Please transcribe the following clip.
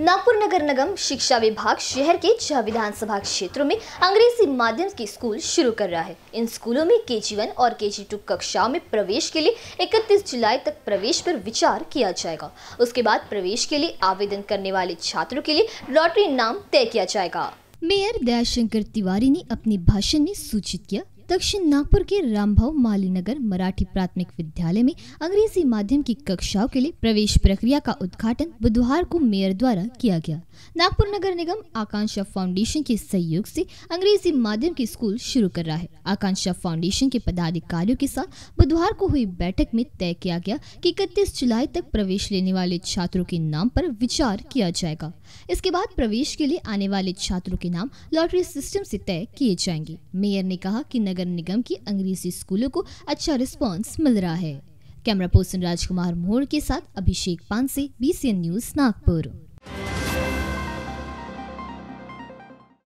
नागपुर नगर निगम शिक्षा विभाग शहर के छह विधानसभा क्षेत्रों में अंग्रेजी माध्यम के स्कूल शुरू कर रहा है इन स्कूलों में के जी वन और के जी टू कक्षाओं में प्रवेश के लिए 31 जुलाई तक प्रवेश पर विचार किया जाएगा उसके बाद प्रवेश के लिए आवेदन करने वाले छात्रों के लिए लॉटरी नाम तय किया जाएगा मेयर दयाशंकर तिवारी ने अपने भाषण में सूचित किया दक्षिण नागपुर के रामभाव माली नगर मराठी प्राथमिक विद्यालय में अंग्रेजी माध्यम की कक्षाओं के लिए प्रवेश प्रक्रिया का उद्घाटन बुधवार को मेयर द्वारा किया गया नागपुर नगर निगम आकांक्षा फाउंडेशन के सहयोग से अंग्रेजी माध्यम के स्कूल शुरू कर रहा है आकांक्षा फाउंडेशन के पदाधिकारियों के साथ बुधवार को हुई बैठक में तय किया गया कि इकतीस जुलाई तक प्रवेश लेने वाले छात्रों के नाम पर विचार किया जाएगा इसके बाद प्रवेश के लिए आने वाले छात्रों के नाम लॉटरी सिस्टम से तय किए जाएंगे मेयर ने कहा कि नगर नगर निगम की अंग्रेजी स्कूलों को अच्छा रिस्पॉन्स मिल रहा है कैमरा पर्सन राजकुमार मोड़ के साथ अभिषेक पानसे बी न्यूज नागपुर